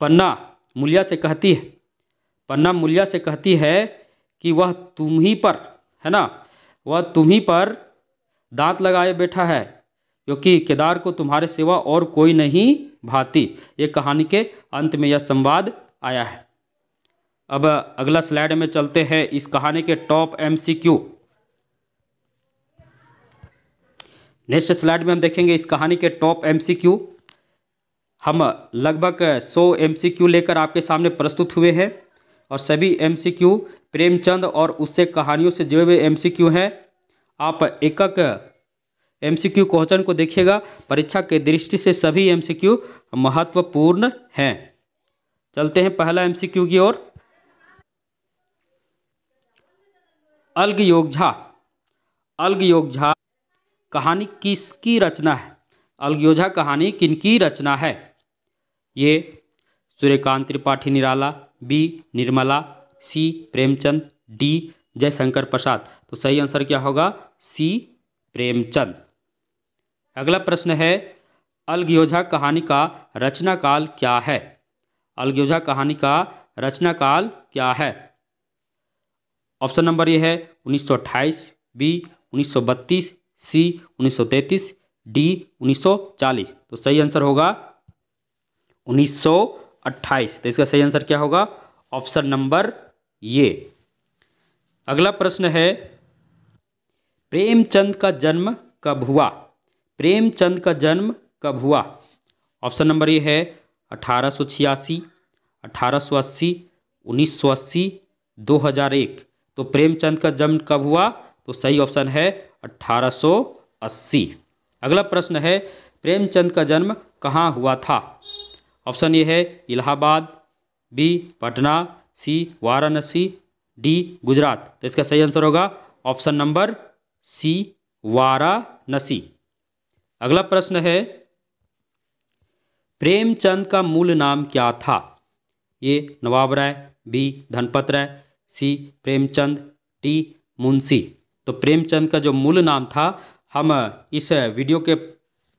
पन्ना मूल्या से कहती है पन्ना मूल्या से कहती है कि वह तुम ही पर है ना वह तुम ही पर दांत लगाए बैठा है क्योंकि केदार को तुम्हारे सिवा और कोई नहीं भाती ये कहानी के अंत में यह संवाद आया है अब अगला स्लाइड में चलते हैं इस कहानी के टॉप एमसीक्यू नेक्स्ट स्लाइड में हम देखेंगे इस कहानी के टॉप एमसीक्यू हम लगभग 100 एमसीक्यू लेकर आपके सामने प्रस्तुत हुए हैं और सभी एम प्रेमचंद और उससे कहानियों से जुड़े हुए एम हैं आप एकक क्यू क्वेश्चन को देखिएगा परीक्षा के दृष्टि से सभी क्यू महत्वपूर्ण हैं चलते हैं पहला क्यू की ओर अलग योगझा अलग योगझा कहानी किसकी रचना है अलग योझा कहानी किनकी रचना है ये Suryakant Tripathi Nirala B Nirmala C Premchand D Jaishankar Prasad तो सही आंसर क्या होगा सी प्रेमचंद अगला प्रश्न है अलग्योझा कहानी का रचना काल क्या है अलग्योझा कहानी का रचना काल क्या है ऑप्शन नंबर ये है 1928 बी 1932 सी 1933 डी 1940 तो सही आंसर होगा अट्ठाईस तो इसका सही आंसर क्या होगा ऑप्शन नंबर ये अगला प्रश्न है प्रेमचंद का जन्म कब हुआ प्रेमचंद का जन्म कब हुआ ऑप्शन नंबर ये है अठारह सौ छियासी अठारह सौ अस्सी उन्नीस सौ अस्सी दो हज़ार एक तो प्रेमचंद का जन्म कब हुआ तो सही ऑप्शन है अठारह सौ अस्सी अगला प्रश्न है प्रेमचंद का जन्म कहाँ हुआ था ऑप्शन ए है Allahabad B Patna C Varanasi D Gujarat तो इसका सही आंसर होगा ऑप्शन नंबर सी वाराणसी अगला प्रश्न है प्रेमचंद का मूल नाम क्या था A Nawab Rai B Dhanpat Rai C Premchand D Munshi तो प्रेमचंद का जो मूल नाम था हम इस वीडियो के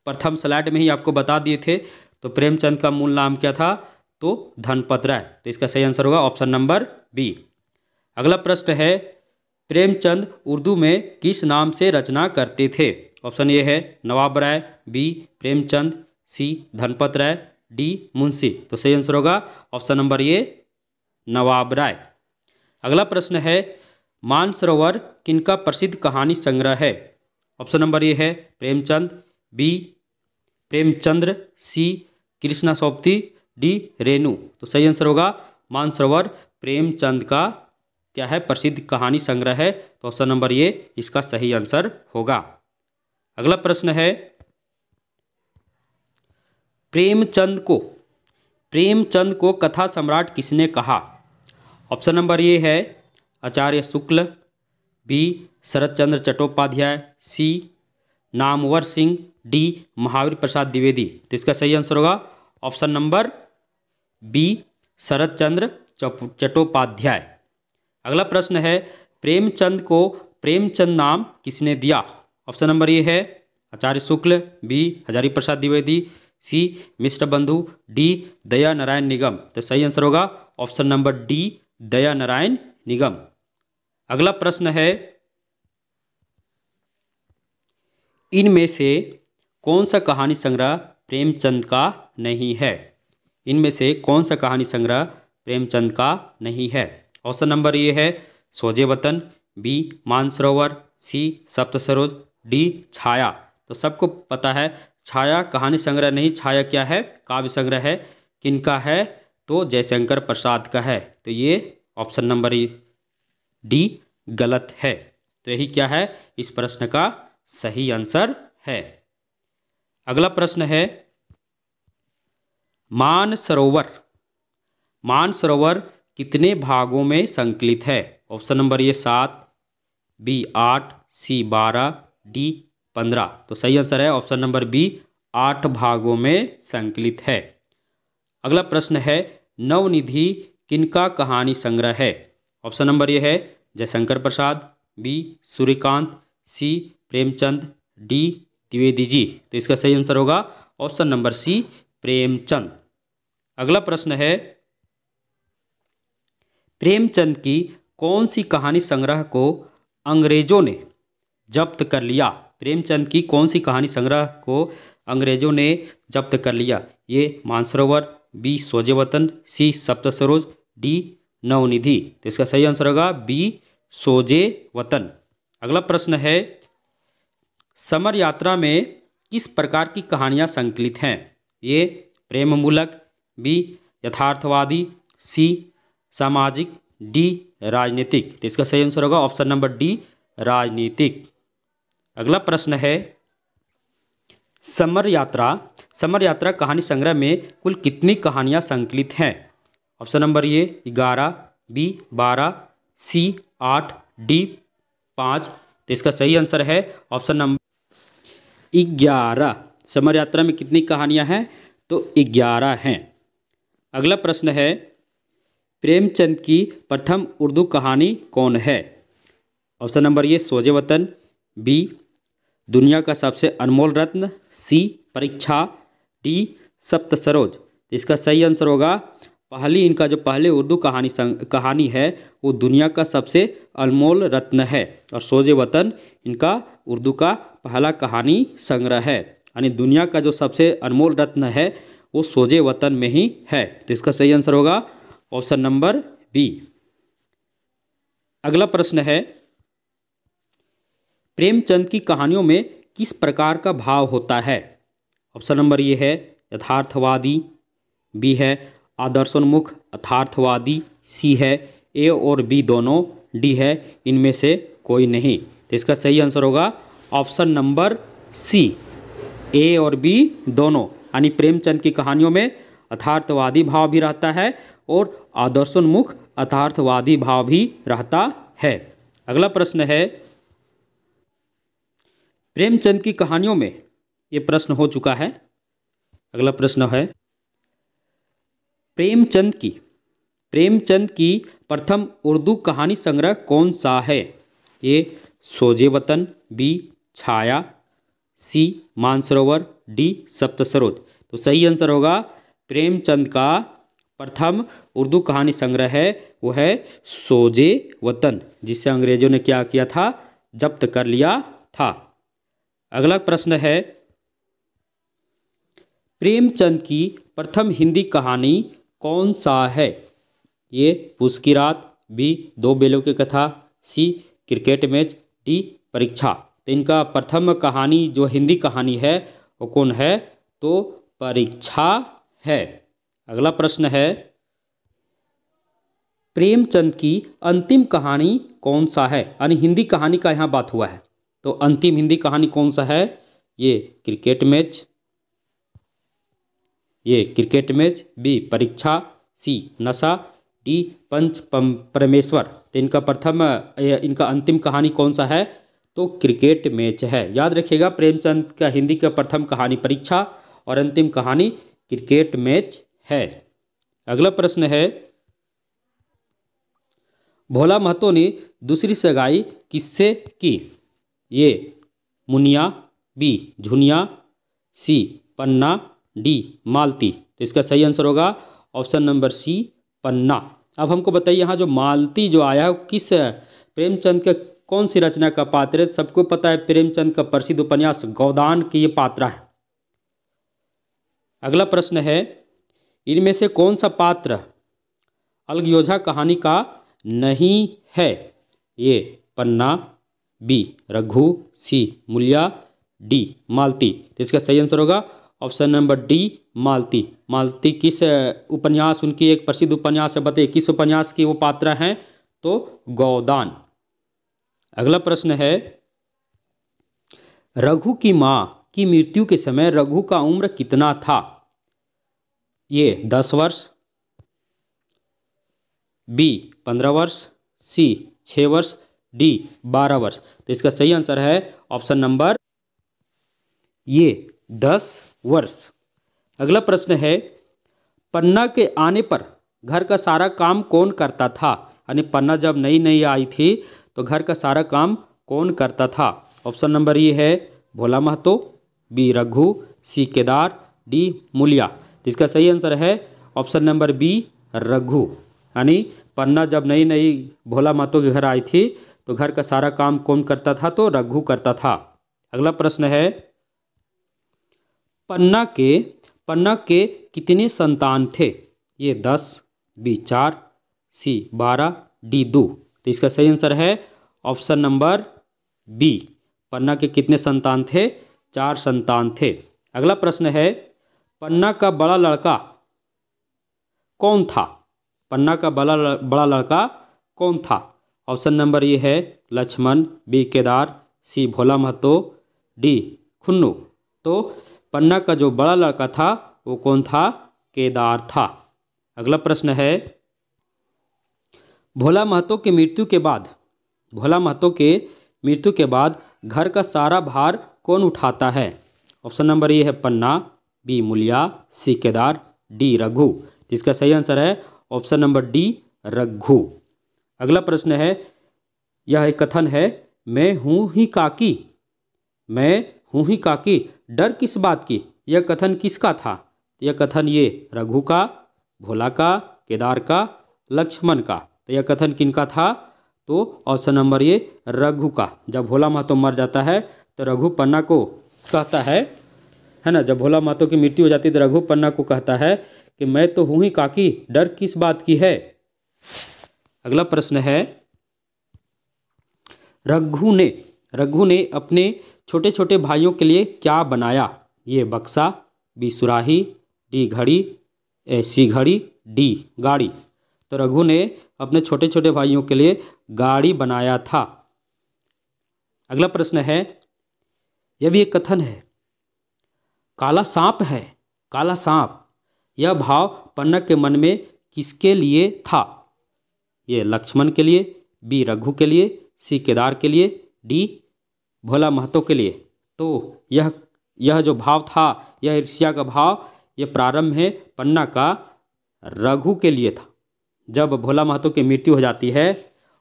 प्रथम स्लाइड में ही आपको बता दिए थे तो प्रेमचंद का मूल नाम क्या था तो धनपत राय तो इसका सही आंसर होगा ऑप्शन नंबर बी अगला प्रश्न है प्रेमचंद उर्दू में किस नाम से रचना करते थे ऑप्शन ए है Nawab Rai B Premchand C Dhanpat Rai D Munshi तो सही आंसर होगा ऑप्शन नंबर ए नवाब राय अगला प्रश्न है मानसरोवर किनका प्रसिद्ध कहानी संग्रह है ऑप्शन नंबर ए है प्रेमचंद बी प्रेमचंद्र सी कृष्णा शॉप डी रेणु तो सही आंसर होगा मानसरोवर प्रेमचंद का क्या है प्रसिद्ध कहानी संग्रह है तो ऑप्शन नंबर ये इसका सही आंसर होगा अगला प्रश्न है प्रेमचंद को प्रेमचंद को कथा सम्राट किसने कहा ऑप्शन नंबर ये है Acharya Shukla B Sharat Chandra Chattopadhyay C Namvar Singh D Mahavir Prasad Dwivedi तो इसका सही आंसर होगा option number B Sharad Chandra Chattopadhyay अगला प्रश्न है प्रेमचंद को प्रेमचंद नाम किसने दिया ऑप्शन नंबर ये है आचार्य शुक्ल बी हजारी प्रसाद द्विवेदी सी मिस्टर बंधु डी दया नारायण निगम तो सही आंसर होगा option number D Daya Narayan Nigam अगला प्रश्न है इनमें से कौन सा कहानी संग्रह प्रेमचंद का नहीं है इनमें से कौन सा कहानी संग्रह प्रेमचंद का नहीं है ऑप्शन नंबर ए है Soze Vatan B Mansarovar C Saptsaroj D Chhaya तो सबको पता है छाया कहानी संग्रह नहीं छाया क्या है काव्य संग्रह है किनका है तो जयशंकर प्रसाद का है तो ये ऑप्शन नंबर डी गलत है तो यही क्या है इस प्रश्न का सही आंसर है अगला प्रश्न है मानसरोवर मानसरोवर कितने भागों में संकलित है ऑप्शन नंबर ये सात बी आठ सी बारह डी पंद्रह तो सही आंसर है ऑप्शन नंबर बी आठ भागों में संकलित है अगला प्रश्न है नवनिधि किनका कहानी संग्रह है ऑप्शन नंबर ये है Jaishankar Prasad B Suryakant C Premchand D Dwivedi ji तो इसका सही आंसर होगा ऑप्शन नंबर सी प्रेमचंद अगला प्रश्न है प्रेमचंद की कौन सी कहानी संग्रह को अंग्रेजों ने जब्त कर लिया प्रेमचंद की कौन सी कहानी संग्रह को अंग्रेजों ने जब्त कर लिया ये मानसरोवर बी सोजे वतन सी सप्त सरोज डी नवनिधि तो इसका सही आंसर होगा बी सोजे वतन अगला प्रश्न है समर यात्रा में किस प्रकार की कहानियाँ संकलित हैं ये प्रेममूलक बी यथार्थवादी सी सामाजिक डी राजनीतिक तो इसका सही आंसर होगा ऑप्शन नंबर डी राजनीतिक अगला प्रश्न है समर यात्रा समर यात्रा कहानी संग्रह में कुल कितनी कहानियां संकलित हैं ऑप्शन नंबर ए ग्यारह बी बारह सी आठ डी पाँच तो इसका सही आंसर है ऑप्शन नंबर ग्यारह समर यात्रा में कितनी कहानियां हैं तो ग्यारह हैं अगला प्रश्न है प्रेमचंद की प्रथम उर्दू कहानी कौन है ऑप्शन नंबर ये सोजे वतन बी दुनिया का सबसे अनमोल रत्न सी परीक्षा डी सप्त सरोज इसका सही आंसर होगा पहली इनका जो पहले उर्दू कहानी संग, कहानी है वो दुनिया का सबसे अनमोल रत्न है और सोजे वतन इनका उर्दू का पहला कहानी संग्रह है यानी दुनिया का जो सबसे अनमोल रत्न है वो सोजे वतन में ही है तो इसका सही आंसर होगा ऑप्शन नंबर बी अगला प्रश्न है प्रेमचंद की कहानियों में किस प्रकार का भाव होता है ऑप्शन नंबर ये है यथार्थवादी बी है आदर्शोन्मुख यथार्थवादी सी है ए और बी दोनों डी है इनमें से कोई नहीं तो इसका सही आंसर होगा ऑप्शन नंबर सी ए और बी दोनों यानी प्रेमचंद की कहानियों में अथार्थवादी भाव भी रहता है और आदर्शोन्मुख अथार्थवादी भाव भी रहता है अगला प्रश्न है प्रेमचंद की कहानियों में ये प्रश्न हो चुका है अगला प्रश्न है प्रेमचंद की प्रेमचंद की प्रथम उर्दू कहानी संग्रह कौन सा है ये Soze Vatan B Chhaya C Mansarovar D Saptsaroj तो सही आंसर होगा प्रेमचंद का प्रथम उर्दू कहानी संग्रह है वो है सोजे वतन जिसे अंग्रेजों ने क्या किया था जब्त कर लिया था अगला प्रश्न है प्रेमचंद की प्रथम हिंदी कहानी कौन सा है ये पुष की रात बी दो बेलों की कथा सी क्रिकेट मैच डी परीक्षा तो इनका प्रथम कहानी जो हिंदी कहानी है वो कौन है तो परीक्षा है अगला प्रश्न है प्रेमचंद की अंतिम कहानी कौन सा है यानी हिंदी कहानी का यहाँ बात हुआ है तो अंतिम हिंदी कहानी कौन सा है A cricket match A cricket match B परीक्षा सी नशा डी पंच परमेश्वर तो इनका प्रथम इनका अंतिम कहानी कौन सा है तो क्रिकेट मैच है याद रखिएगा प्रेमचंद का हिंदी का प्रथम कहानी परीक्षा और अंतिम कहानी क्रिकेट मैच है अगला प्रश्न है भोला महतो ने दूसरी सगाई किससे की A Muniya B Jhuniya C Panna D Malti तो इसका सही आंसर होगा ऑप्शन नंबर सी पन्ना अब हमको बताइए यहाँ जो मालती जो आया है किस प्रेमचंद के कौन सी रचना का पात्र है सबको पता है प्रेमचंद का प्रसिद्ध उपन्यास गौदान की ये पात्र है अगला प्रश्न है इनमें से कौन सा पात्र अलगयोझा कहानी का नहीं है A Panna B Raghu C Mulia D Malti तो इसका सही आंसर होगा option number D Malti Malti किस उपन्यास उनकी एक प्रसिद्ध उपन्यास है बताइए किस उपन्यास की वो पात्र हैं तो गौदान अगला प्रश्न है रघु की माँ कि मृत्यु के समय रघु का उम्र कितना था ये दस वर्ष बी पंद्रह वर्ष सी छः वर्ष डी बारह वर्ष तो इसका सही आंसर है ऑप्शन नंबर ये दस वर्ष अगला प्रश्न है पन्ना के आने पर घर का सारा काम कौन करता था यानी पन्ना जब नई नई आई थी तो घर का सारा काम कौन करता था ऑप्शन नंबर ये है Bhola Mahto B Raghu C Kedar D Mulia इसका सही आंसर है ऑप्शन नंबर बी रघु यानी पन्ना जब नई नई भोला मातो के घर आई थी तो घर का सारा काम कौन करता था तो रघु करता था अगला प्रश्न है पन्ना के पन्ना के कितने संतान थे ये दस बी चार सी बारह डी दो तो इसका सही आंसर है ऑप्शन नंबर बी पन्ना के कितने संतान थे चार संतान थे अगला प्रश्न है पन्ना का बड़ा लड़का कौन था पन्ना का बड़ा बड़ा लड़का कौन था ऑप्शन नंबर ये है Lakshman B Kedar C Bhola Mahto D Khunnu तो पन्ना का जो बड़ा लड़का था वो कौन था केदार था अगला प्रश्न है भोला महतो की मृत्यु के बाद भोला महतो के मृत्यु के बाद घर का सारा भार कौन उठाता है ऑप्शन नंबर ए है Panna B Mulia C Kedar D Raghu इसका सही आंसर है ऑप्शन नंबर डी रघु अगला प्रश्न है यह एक कथन है मैं हूँ ही काकी मैं हूँ ही काकी डर किस बात की यह कथन किसका था यह कथन ये रघु का भोला का केदार का लक्ष्मण का तो यह कथन किनका था तो ऑप्शन नंबर ये रघु का जब भोला महतो मर जाता है तो रघु पन्ना को कहता है है ना जब भोला मातो की मृत्यु हो जाती है तो रघु पन्ना को कहता है कि मैं तो हूँ ही काकी डर किस बात की है अगला प्रश्न है रघु ने रघु ने अपने छोटे छोटे भाइयों के लिए क्या बनाया ये बक्सा बी सुराही डी घड़ी ए सी घड़ी डी गाड़ी तो रघु ने अपने छोटे छोटे भाइयों के लिए गाड़ी बनाया था अगला प्रश्न है यह भी एक कथन है काला सांप है काला सांप यह भाव पन्नक के मन में किसके लिए था ये लक्ष्मण के लिए बी रघु के लिए सी केदार के लिए डी भोला महतो के लिए तो यह यह जो भाव था यह ऋषिया का भाव यह प्रारंभ है पन्ना का रघु के लिए था जब भोला महतो की मृत्यु हो जाती है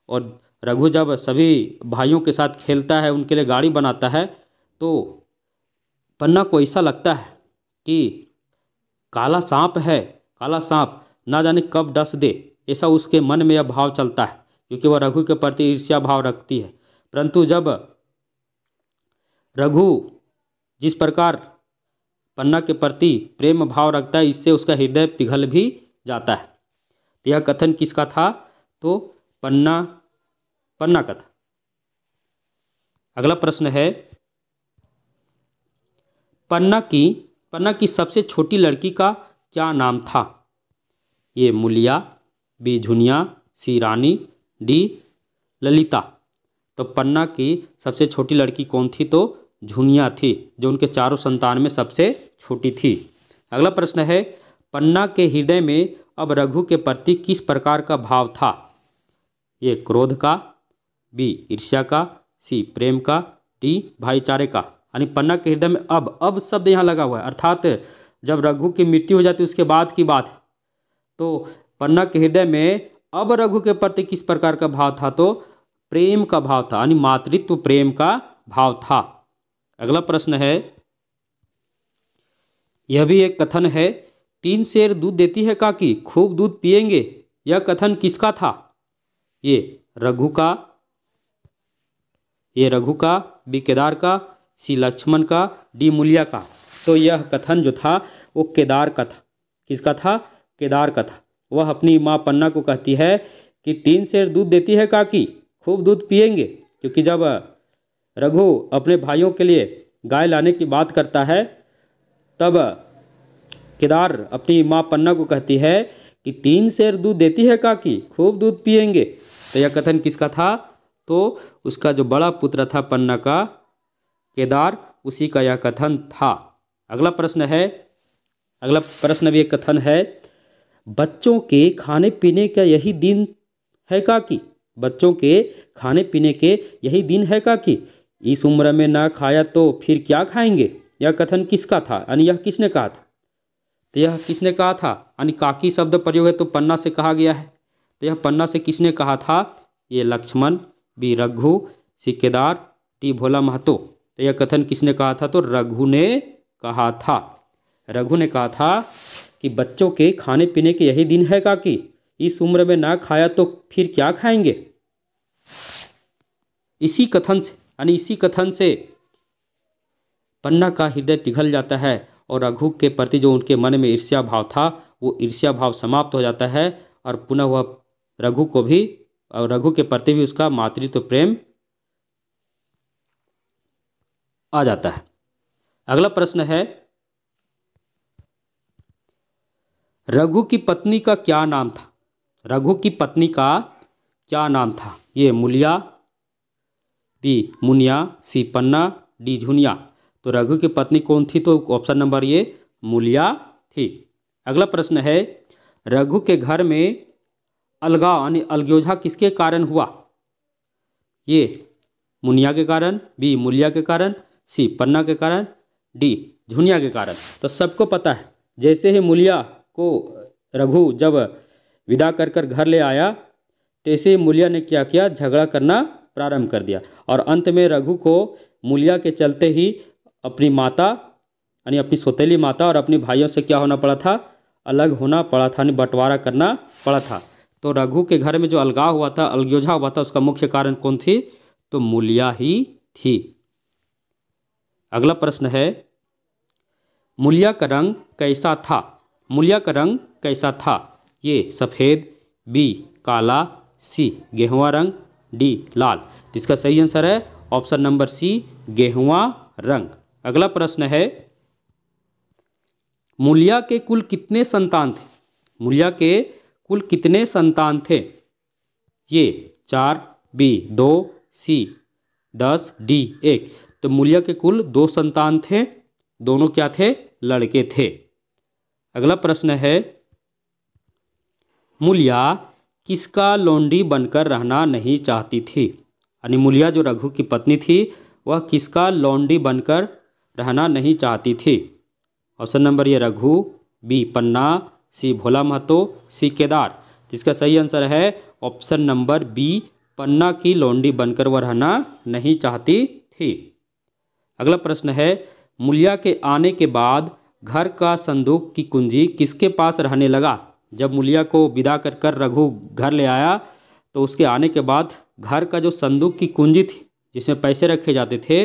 और रघु जब सभी भाइयों के साथ खेलता है उनके लिए गाड़ी बनाता है तो पन्ना को ऐसा लगता है कि काला सांप है काला सांप ना जाने कब डस दे ऐसा उसके मन में यह भाव चलता है क्योंकि वह रघु के प्रति ईर्ष्या भाव रखती है परंतु जब रघु जिस प्रकार पन्ना के प्रति प्रेम भाव रखता है इससे उसका हृदय पिघल भी जाता है तो यह कथन किसका था तो पन्ना पन्ना का था अगला प्रश्न है पन्ना की पन्ना की सबसे छोटी लड़की का क्या नाम था A Mulia B Jhuniya C Rani D Lalita तो पन्ना की सबसे छोटी लड़की कौन थी तो झुनिया थी जो उनके चारों संतान में सबसे छोटी थी अगला प्रश्न है पन्ना के हृदय में अब रघु के प्रति किस प्रकार का भाव था ये क्रोध का बी ईर्ष्या का सी प्रेम का डी भाईचारे का यानी पन्ना के हृदय में अब अब शब्द यहाँ लगा हुआ है अर्थात जब रघु की मृत्यु हो जाती है उसके बाद की बात है तो पन्ना के हृदय में अब रघु के प्रति किस प्रकार का भाव था तो प्रेम का भाव था यानी मातृत्व प्रेम का भाव था अगला प्रश्न है यह भी एक कथन है तीन शेर दूध देती है काकी खूब दूध पिएंगे यह कथन किसका था ये रघु का ये रघु का बी केदार का सी लक्ष्मण का डी मूल्या का तो यह कथन जो था वो केदार का था किसका था केदार का था वह अपनी माँ पन्ना को कहती है कि तीन शेर दूध देती है काकी खूब दूध पियेंगे क्योंकि जब रघु अपने भाइयों के लिए गाय लाने की बात करता है तब केदार अपनी माँ पन्ना को कहती है कि तीन शेर दूध देती है काकी खूब दूध पियेंगे तो यह कथन किसका था तो उसका जो बड़ा पुत्र था पन्ना का केदार उसी का यह कथन था अगला प्रश्न है अगला प्रश्न भी एक कथन है बच्चों के खाने पीने का यही दिन है का कि बच्चों के खाने पीने के यही दिन है का कि इस उम्र में ना खाया तो फिर क्या खाएंगे यह कथन किसका था यानी यह किसने कहा था तो यह किसने कहा था यानी काकी शब्द प्रयोग है तो पन्ना से कहा गया है तो यह पन्ना से किसने कहा था A Lakshman B Raghu C Kedar D Bhola Mahto तो यह कथन किसने कहा था तो रघु ने कहा था रघु ने कहा था कि बच्चों के खाने पीने के यही दिन है काकी इस उम्र में ना खाया तो फिर क्या खाएंगे इसी कथन से यानी इसी कथन से पन्ना का हृदय पिघल जाता है और रघु के प्रति जो उनके मन में ईर्ष्या भाव था वो ईर्ष्या भाव समाप्त हो जाता है और पुनः वह रघु को भी और रघु के प्रति भी उसका मातृत्व प्रेम आ जाता है अगला प्रश्न है रघु की पत्नी का क्या नाम था रघु की पत्नी का क्या नाम था A Mulia B Muniya C Panna D Jhuniya तो रघु की पत्नी कौन थी तो ऑप्शन नंबर ये मुलिया थी अगला प्रश्न है रघु के घर में अलगा यानी अलग्योझा किसके कारण हुआ ये मुनिया के कारण बी मुलिया के कारण सी पन्ना के कारण डी झुनिया के कारण तो सबको पता है जैसे ही मुलिया को रघु जब विदा कर कर घर ले आया तैसे ही मुलिया ने क्या किया झगड़ा करना प्रारंभ कर दिया और अंत में रघु को मुलिया के चलते ही अपनी माता यानी अपनी सौतेली माता और अपने भाइयों से क्या होना पड़ा था अलग होना पड़ा था यानी बंटवारा करना पड़ा था तो रघु के घर में जो अलगाव हुआ था अलगोझा हुआ था उसका मुख्य कारण कौन थी तो मुलिया ही थी अगला प्रश्न है मूलिया का रंग कैसा था मूलिया का रंग कैसा था ये सफ़ेद बी काला सी गेहुआ रंग डी लाल इसका सही आंसर है ऑप्शन नंबर सी गेहुआ रंग अगला प्रश्न है मूलिया के कुल कितने संतान थे मूलिया के कुल कितने संतान थे ये चार बी दो सी दस डी एक तो मुलिया के कुल दो संतान थे दोनों क्या थे लड़के थे अगला प्रश्न है मुलिया किसका लोंडी बनकर रहना नहीं चाहती थी यानी मुलिया जो रघु की पत्नी थी वह किसका लोंडी बनकर रहना नहीं चाहती थी option number A Raghu B Panna C Bhola Mahto C Kedar जिसका सही आंसर है ऑप्शन नंबर बी पन्ना की लोंडी बनकर वह रहना नहीं चाहती थी अगला प्रश्न है मुलिया के आने के बाद घर का संदूक की कुंजी किसके पास रहने लगा जब मुलिया को विदा कर कर रघु घर ले आया तो उसके आने के बाद घर का जो संदूक की कुंजी थी जिसमें पैसे रखे जाते थे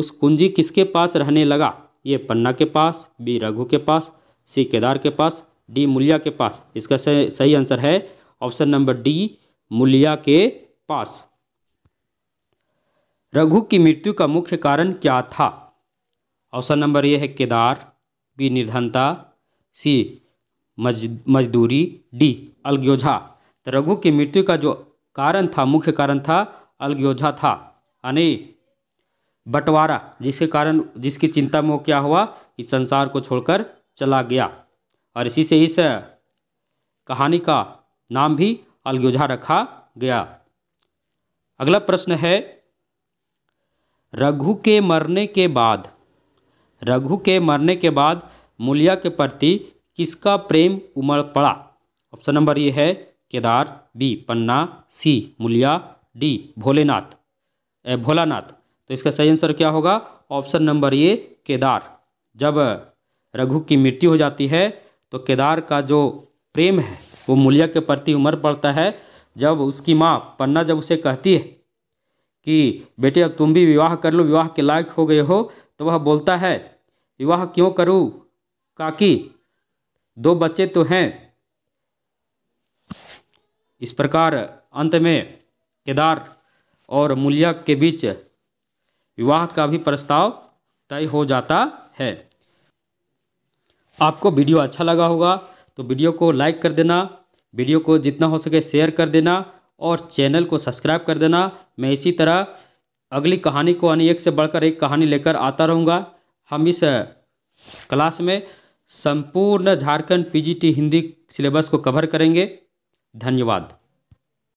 उस कुंजी किसके पास रहने लगा ये पन्ना के पास बी रघु के पास सी केदार के पास डी मुलिया के पास इसका सही आंसर है ऑप्शन नंबर डी मुलिया के पास रघु की मृत्यु का मुख्य कारण क्या था ऑप्शन नंबर ए है केदार बी निर्धनता सी मज मजदूरी डी अलग्योझा तो रघु की मृत्यु का जो कारण था मुख्य कारण था अलग्योझा था यानी बंटवारा जिसके कारण जिसकी चिंता में क्या हुआ इस संसार को छोड़कर चला गया और इसी से इस कहानी का नाम भी अलग्योझा रखा गया अगला प्रश्न है रघु के मरने के बाद रघु के मरने के बाद मूल्या के प्रति किसका प्रेम उमड़ पड़ा ऑप्शन नंबर ये है Kedar B Panna C Mulia D Bholenath Bholanath तो इसका सही आंसर क्या होगा ऑप्शन नंबर ये केदार जब रघु की मृत्यु हो जाती है तो केदार का जो प्रेम है वो मूलिया के प्रति उमड़ पड़ता है जब उसकी माँ पन्ना जब उसे कहती है कि बेटे अब तुम भी विवाह कर लो विवाह के लायक हो गए हो तो वह बोलता है विवाह क्यों करूँ काकी दो बच्चे तो हैं इस प्रकार अंत में केदार और मूल्या के बीच विवाह का भी प्रस्ताव तय हो जाता है आपको वीडियो अच्छा लगा होगा तो वीडियो को लाइक कर देना वीडियो को जितना हो सके शेयर कर देना और चैनल को सब्सक्राइब कर देना मैं इसी तरह अगली कहानी को यानी एक से बढ़कर एक कहानी लेकर आता रहूँगा हम इस क्लास में संपूर्ण झारखंड पीजीटी हिंदी सिलेबस को कवर करेंगे धन्यवाद